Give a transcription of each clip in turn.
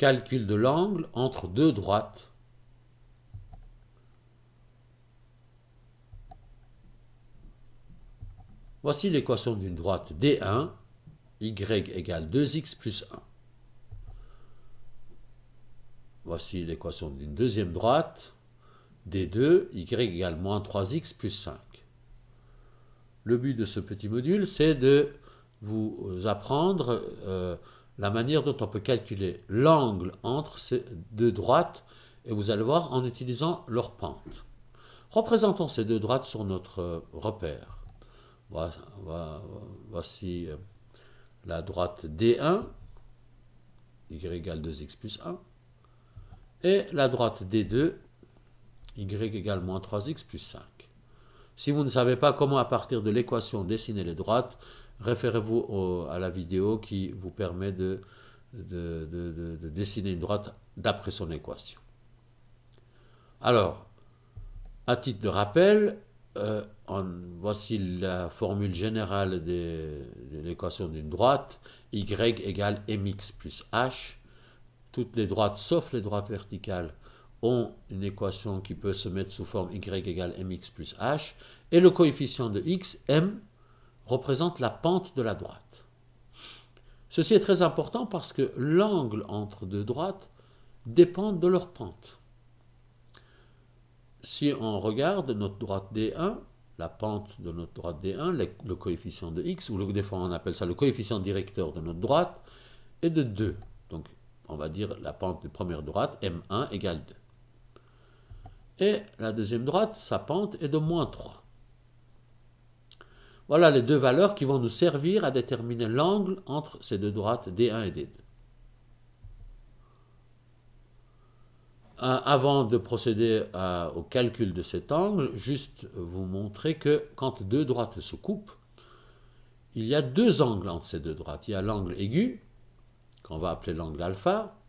Calcul de l'angle entre deux droites. Voici l'équation d'une droite D1, y égale 2x plus 1. Voici l'équation d'une deuxième droite, D2, y égale moins 3x plus 5. Le but de ce petit module, c'est de vous apprendre euh, la manière dont on peut calculer l'angle entre ces deux droites, et vous allez voir en utilisant leur pente. Représentons ces deux droites sur notre euh, repère. Voici euh, la droite D1, y égale 2x plus 1, et la droite D2, y égale moins 3x plus 5. Si vous ne savez pas comment à partir de l'équation dessiner les droites, référez-vous à la vidéo qui vous permet de, dessiner une droite d'après son équation. Alors, à titre de rappel, euh, voici la formule générale de l'équation d'une droite, y égale mx plus h. Toutes les droites, sauf les droites verticales, ont une équation qui peut se mettre sous forme y égale mx plus h. Et le coefficient de x, m, représente la pente de la droite. Ceci est très important parce que l'angle entre deux droites dépend de leur pente. Si on regarde notre droite D1, la pente de notre droite D1, le coefficient de x, ou le, des fois on appelle ça le coefficient directeur de notre droite, est de 2. Donc on va dire la pente de première droite, M1 égale 2. Et la deuxième droite, sa pente est de moins 3. Voilà les deux valeurs qui vont nous servir à déterminer l'angle entre ces deux droites D1 et D2. Euh, avant de procéder euh, au calcul de cet angle, juste vous montrer que quand deux droites se coupent, il y a deux angles entre ces deux droites. Il y a l'angle aigu, qu'on va appeler l'angle alpha.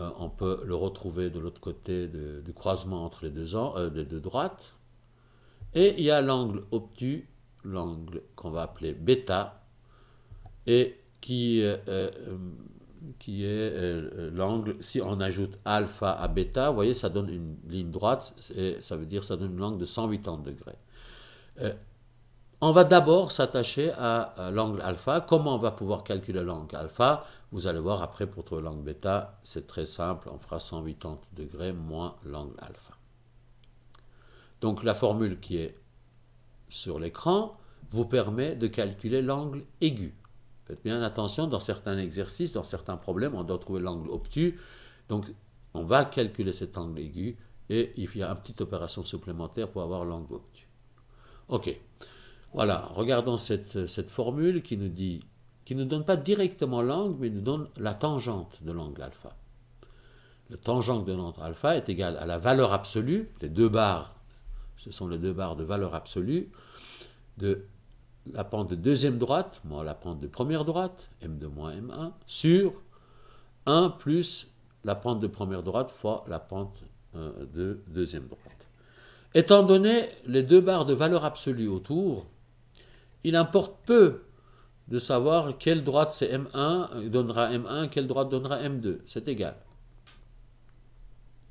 Euh, on peut le retrouver de l'autre côté du croisement entre les deux, les deux droites. Et il y a l'angle obtus l'angle qu'on va appeler bêta et qui, euh, qui est euh, l'angle, si on ajoute alpha à bêta, vous voyez, ça donne une ligne droite, ça veut dire ça donne une angle de 180 degrés. Euh, on va d'abord s'attacher à, à l'angle alpha. Comment on va pouvoir calculer l'angle alpha Vous allez voir après pour trouver l'angle bêta, c'est très simple, on fera 180 degrés moins l'angle alpha. Donc la formule qui est sur l'écran vous permet de calculer l'angle aigu. Faites bien attention, dans certains exercices, dans certains problèmes, on doit trouver l'angle obtus. Donc, on va calculer cet angle aigu et il y a une petite opération supplémentaire pour avoir l'angle obtus. OK. Voilà, regardons cette, formule qui nous dit, qui ne donne pas directement l'angle, mais nous donne la tangente de l'angle alpha. La tangente de l'angle alpha est égale à la valeur absolue, les deux barres ce sont les deux barres de valeur absolue, de la pente de deuxième droite, moins la pente de première droite, M2 moins M1, sur 1 plus la pente de première droite fois la pente euh, de deuxième droite. Étant donné les deux barres de valeur absolue autour, il importe peu de savoir quelle droite c'est M1 donnera M1, quelle droite donnera M2. C'est égal.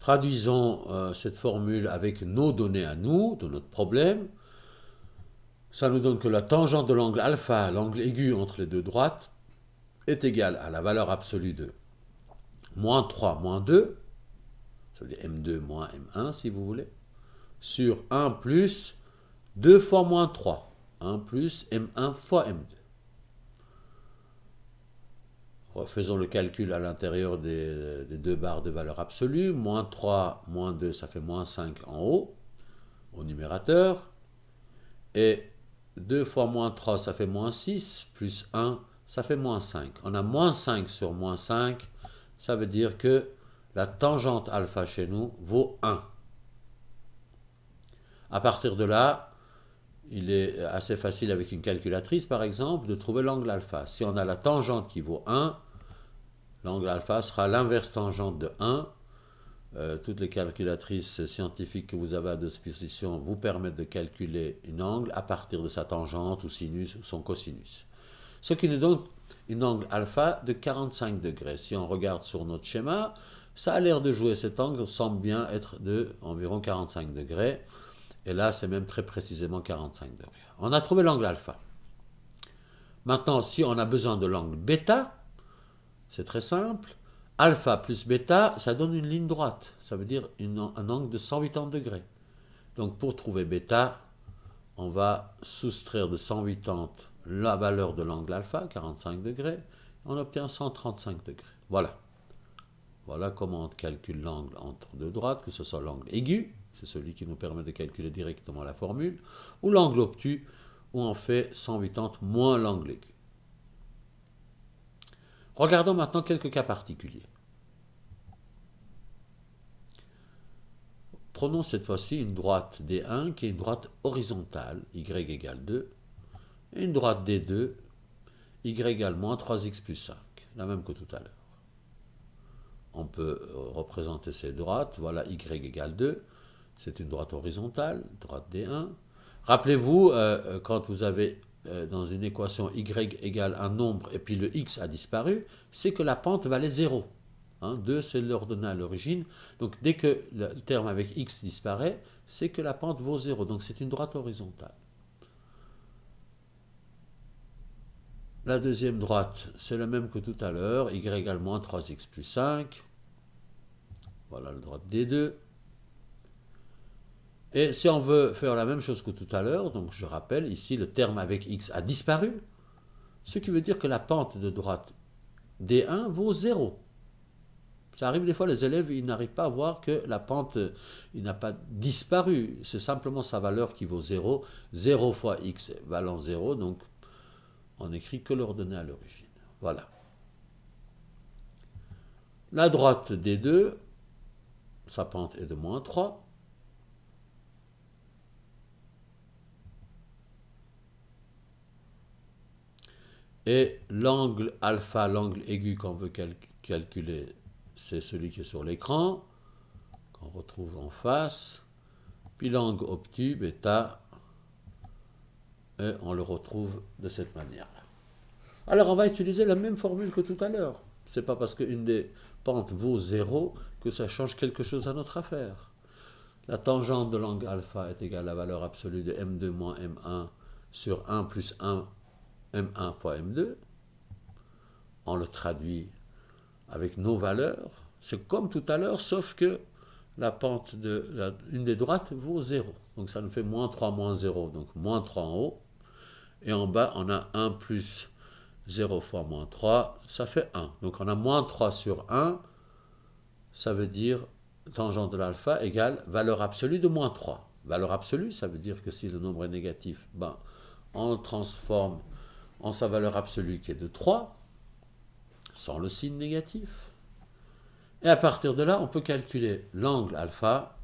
Traduisons euh, cette formule avec nos données à nous, de notre problème. Ça nous donne que la tangente de l'angle alpha, l'angle aigu entre les deux droites, est égale à la valeur absolue de moins 3 moins 2, ça veut dire m2 moins m1 si vous voulez, sur 1 plus 2 fois moins 3, 1 plus m1 fois m2 faisons le calcul à l'intérieur des, deux barres de valeur absolue, moins 3, moins 2, ça fait moins 5 en haut, au numérateur, et 2 fois moins 3, ça fait moins 6, plus 1, ça fait moins 5. On a moins 5 sur moins 5, ça veut dire que la tangente alpha chez nous vaut 1. À partir de là, il est assez facile avec une calculatrice par exemple de trouver l'angle alpha. Si on a la tangente qui vaut 1, l'angle alpha sera l'inverse tangente de 1. Euh, toutes les calculatrices scientifiques que vous avez à disposition vous permettent de calculer un angle à partir de sa tangente ou sinus ou son cosinus. Ce qui nous donne un angle alpha de 45 degrés. Si on regarde sur notre schéma, ça a l'air de jouer cet angle, semble bien être de environ 45 degrés. Et là, c'est même très précisément 45 degrés. On a trouvé l'angle alpha. Maintenant, si on a besoin de l'angle bêta, c'est très simple. Alpha plus bêta, ça donne une ligne droite. Ça veut dire un angle de 180 degrés. Donc pour trouver bêta, on va soustraire de 180 la valeur de l'angle alpha, 45 degrés, on obtient 135 degrés. Voilà. Voilà comment on calcule l'angle entre deux droites, que ce soit l'angle aigu, c'est celui qui nous permet de calculer directement la formule, ou l'angle obtus, où on fait 180 moins l'angle aigu. Regardons maintenant quelques cas particuliers. Prenons cette fois-ci une droite D1 qui est une droite horizontale, y égale 2, et une droite D2, y égale moins 3x plus 5, la même que tout à l'heure. On peut euh, représenter ces droites, voilà y égale 2, c'est une droite horizontale, droite D1. Rappelez-vous, euh, euh, quand vous avez euh, dans une équation y égale un nombre et puis le x a disparu, c'est que la pente valait 0. 2, hein, c'est l'ordonnée à l'origine. Donc dès que le terme avec x disparaît, c'est que la pente vaut 0. Donc c'est une droite horizontale. La deuxième droite, c'est la même que tout à l'heure, y égale moins 3x plus 5. Voilà la droite des deux. Et si on veut faire la même chose que tout à l'heure, donc je rappelle, ici le terme avec x a disparu, ce qui veut dire que la pente de droite D1 vaut 0. Ça arrive des fois, les élèves, ils n'arrivent pas à voir que la pente, n'a pas disparu. C'est simplement sa valeur qui vaut 0. 0 fois x valant 0, donc on n'écrit que l'ordonnée à l'origine. Voilà. La droite D2, sa pente est de moins 3. Et l'angle alpha, l'angle aigu qu'on veut calculer, c'est celui qui est sur l'écran, qu'on retrouve en face. Puis l'angle obtus, bêta, et on le retrouve de cette manière-là. Alors on va utiliser la même formule que tout à l'heure. Ce n'est pas parce qu'une des pentes vaut 0 que ça change quelque chose à notre affaire. La tangente de l'angle alpha est égale à la valeur absolue de m2 moins m1 sur 1 plus 1 M1 fois M2, on le traduit avec nos valeurs, c'est comme tout à l'heure, sauf que la pente de la, une des droites vaut 0. Donc ça nous fait moins 3 moins 0, donc moins 3 en haut. Et en bas, on a 1 plus 0 fois moins 3, ça fait 1. Donc on a moins 3 sur 1, ça veut dire tangente de l'alpha égale valeur absolue de moins 3. Valeur absolue, ça veut dire que si le nombre est négatif, ben, on transforme en sa valeur absolue qui est de 3, sans le signe négatif. Et à partir de là, on peut calculer l'angle alpha,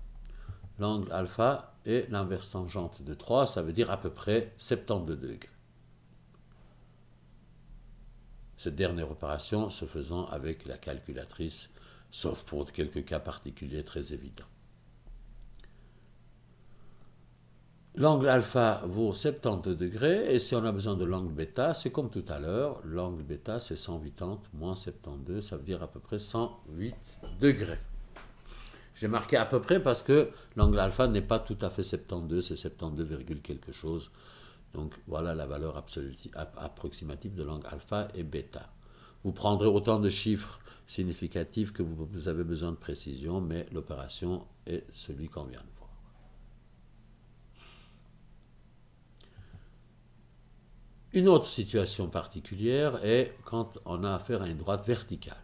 l'angle alpha et l'inverse tangente de 3, ça veut dire à peu près 72 degrés. Cette dernière opération se faisant avec la calculatrice, sauf pour quelques cas particuliers très évidents. L'angle alpha vaut 72 degrés, et si on a besoin de l'angle bêta, c'est comme tout à l'heure, l'angle bêta c'est 180 moins 72, ça veut dire à peu près 108 degrés. J'ai marqué à peu près parce que l'angle alpha n'est pas tout à fait 72, c'est 72, quelque chose. Donc voilà la valeur approximative de l'angle alpha et bêta. Vous prendrez autant de chiffres significatifs que vous avez besoin de précision, mais l'opération est celui qu'on vient de Une autre situation particulière est quand on a affaire à une droite verticale.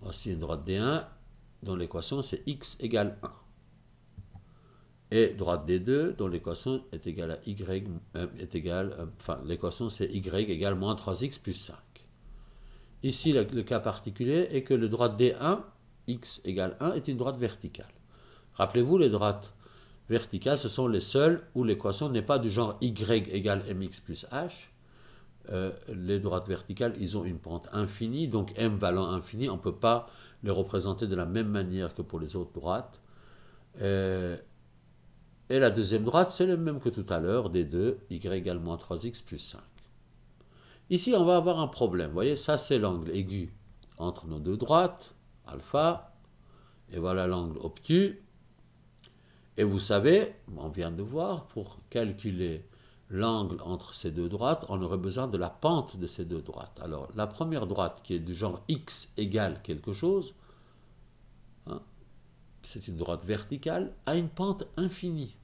Voici une droite D1 dont l'équation c'est x égale 1. Et droite D2 dont l'équation est égale à y, euh, est égale, euh, enfin l'équation c'est y égale moins 3x plus 5. Ici le, cas particulier est que le droite D1, x égale 1, est une droite verticale. Rappelez-vous les droites verticales, ce sont les seuls où l'équation n'est pas du genre y égale mx plus h. Euh, les droites verticales, ils ont une pente infinie, donc m valant infini, on ne peut pas les représenter de la même manière que pour les autres droites. Euh, et la deuxième droite, c'est le même que tout à l'heure, des deux, y égale moins 3x plus 5. Ici, on va avoir un problème. Vous voyez, ça c'est l'angle aigu entre nos deux droites, alpha, et voilà l'angle obtus, et vous savez, on vient de voir, pour calculer l'angle entre ces deux droites, on aurait besoin de la pente de ces deux droites. Alors, la première droite, qui est du genre x égale quelque chose, hein, c'est une droite verticale, a une pente infinie.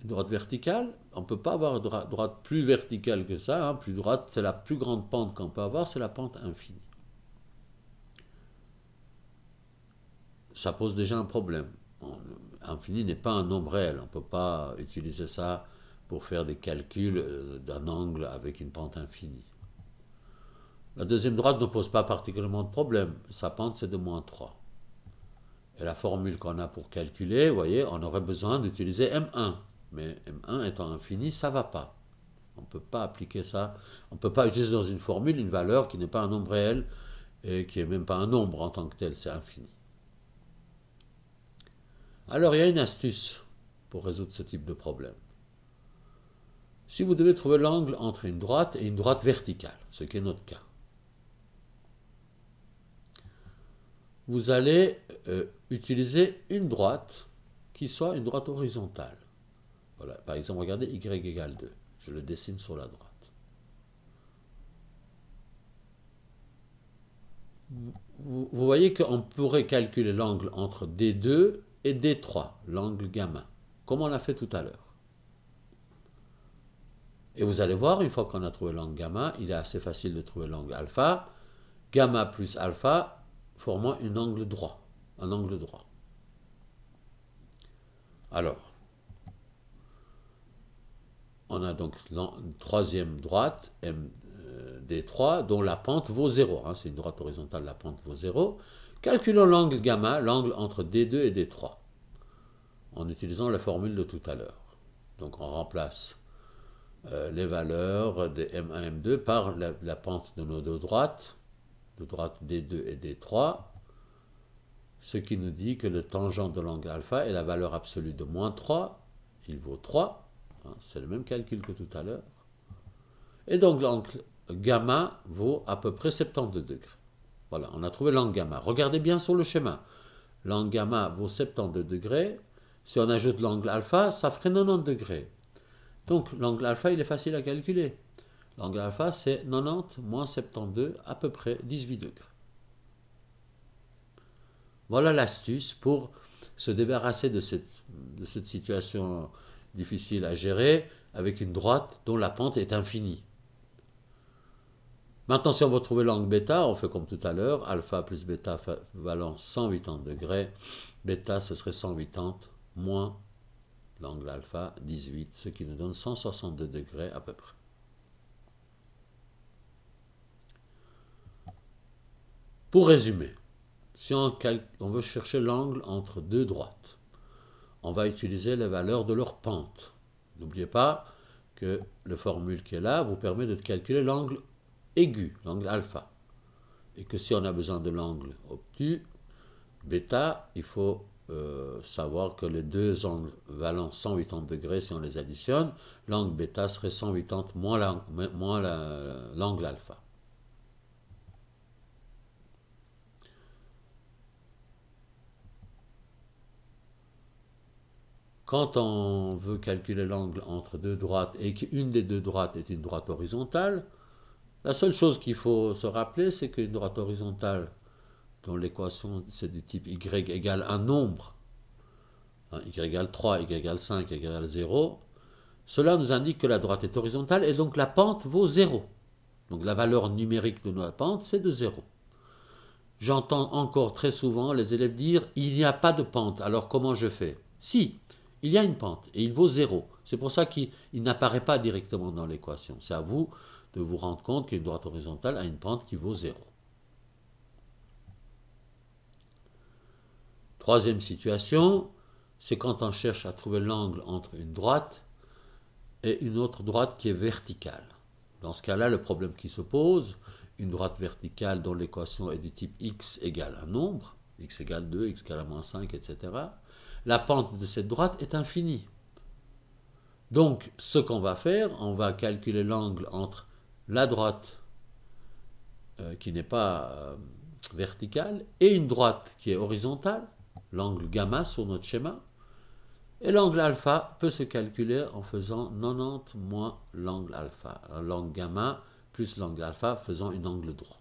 Une droite verticale, on ne peut pas avoir une droite plus verticale que ça. Hein. plus droite, c'est la plus grande pente qu'on peut avoir, c'est la pente infinie. ça pose déjà un problème. Infini n'est pas un nombre réel, on ne peut pas utiliser ça pour faire des calculs euh, d'un angle avec une pente infinie. La deuxième droite ne pose pas particulièrement de problème, sa pente c'est de moins 3. Et la formule qu'on a pour calculer, vous voyez, on aurait besoin d'utiliser M1, mais M1 étant infini, ça ne va pas. On ne peut pas appliquer ça, on ne peut pas utiliser dans une formule une valeur qui n'est pas un nombre réel et qui n'est même pas un nombre en tant que tel, c'est infini. Alors il y a une astuce pour résoudre ce type de problème. Si vous devez trouver l'angle entre une droite et une droite verticale, ce qui est notre cas, vous allez euh, utiliser une droite qui soit une droite horizontale. Voilà, par exemple, regardez y égale 2. Je le dessine sur la droite. Vous voyez qu'on pourrait calculer l'angle entre D2 et D3, l'angle gamma, comme on l'a fait tout à l'heure. Et vous allez voir, une fois qu'on a trouvé l'angle gamma, il est assez facile de trouver l'angle alpha. Gamma plus alpha formant un angle droit. Un angle droit. Alors, on a donc la troisième droite, euh, d 3 dont la pente vaut 0. Hein. C'est une droite horizontale, la pente vaut 0. Calculons l'angle gamma, l'angle entre D2 et D3, en utilisant la formule de tout à l'heure. Donc on remplace euh, les valeurs des M1, M2 par la, pente de nos deux droites, de droite D2 et D3, ce qui nous dit que le tangent de l'angle alpha est la valeur absolue de moins 3, il vaut 3, hein, c'est le même calcul que tout à l'heure, et donc l'angle gamma vaut à peu près 70 degrés. Voilà, on a trouvé l'angle gamma. Regardez bien sur le schéma. L'angle gamma vaut 72 degrés. Si on ajoute l'angle alpha, ça ferait 90 degrés. Donc l'angle alpha, il est facile à calculer. L'angle alpha, c'est 90 moins 72, à peu près 18 degrés. Voilà l'astuce pour se débarrasser de cette, de cette situation difficile à gérer avec une droite dont la pente est infinie. Maintenant, si on veut trouver l'angle bêta, on fait comme tout à l'heure, alpha plus bêta valant 180 degrés, bêta ce serait 180 moins l'angle alpha 18, ce qui nous donne 162 degrés à peu près. Pour résumer, si on, veut chercher l'angle entre deux droites, on va utiliser les valeurs de leur pente. N'oubliez pas que la formule qui est là vous permet de calculer l'angle aigu, l'angle alpha. Et que si on a besoin de l'angle obtus, bêta, il faut euh, savoir que les deux angles valant 180 degrés, si on les additionne, l'angle bêta serait 180 moins l'angle alpha. Quand on veut calculer l'angle entre deux droites et qu'une des deux droites est une droite horizontale, la seule chose qu'il faut se rappeler, c'est qu'une droite horizontale, dont l'équation c'est du type y égale un nombre, hein, y égale 3, y égale 5, y égale 0, cela nous indique que la droite est horizontale et donc la pente vaut 0. Donc la valeur numérique de notre pente, c'est de 0. J'entends encore très souvent les élèves dire il n'y a pas de pente, alors comment je fais Si, il y a une pente et il vaut 0. C'est pour ça qu'il n'apparaît pas directement dans l'équation. C'est à vous de vous rendre compte qu'une droite horizontale a une pente qui vaut 0. Troisième situation, c'est quand on cherche à trouver l'angle entre une droite et une autre droite qui est verticale. Dans ce cas-là, le problème qui se pose, une droite verticale dont l'équation est du type x égale un nombre, x égale 2, x égale à moins 5, etc., la pente de cette droite est infinie. Donc, ce qu'on va faire, on va calculer l'angle entre la droite euh, qui n'est pas euh, verticale et une droite qui est horizontale, l'angle gamma sur notre schéma, et l'angle alpha peut se calculer en faisant 90 moins l'angle alpha, l'angle gamma plus l'angle alpha faisant une angle droit.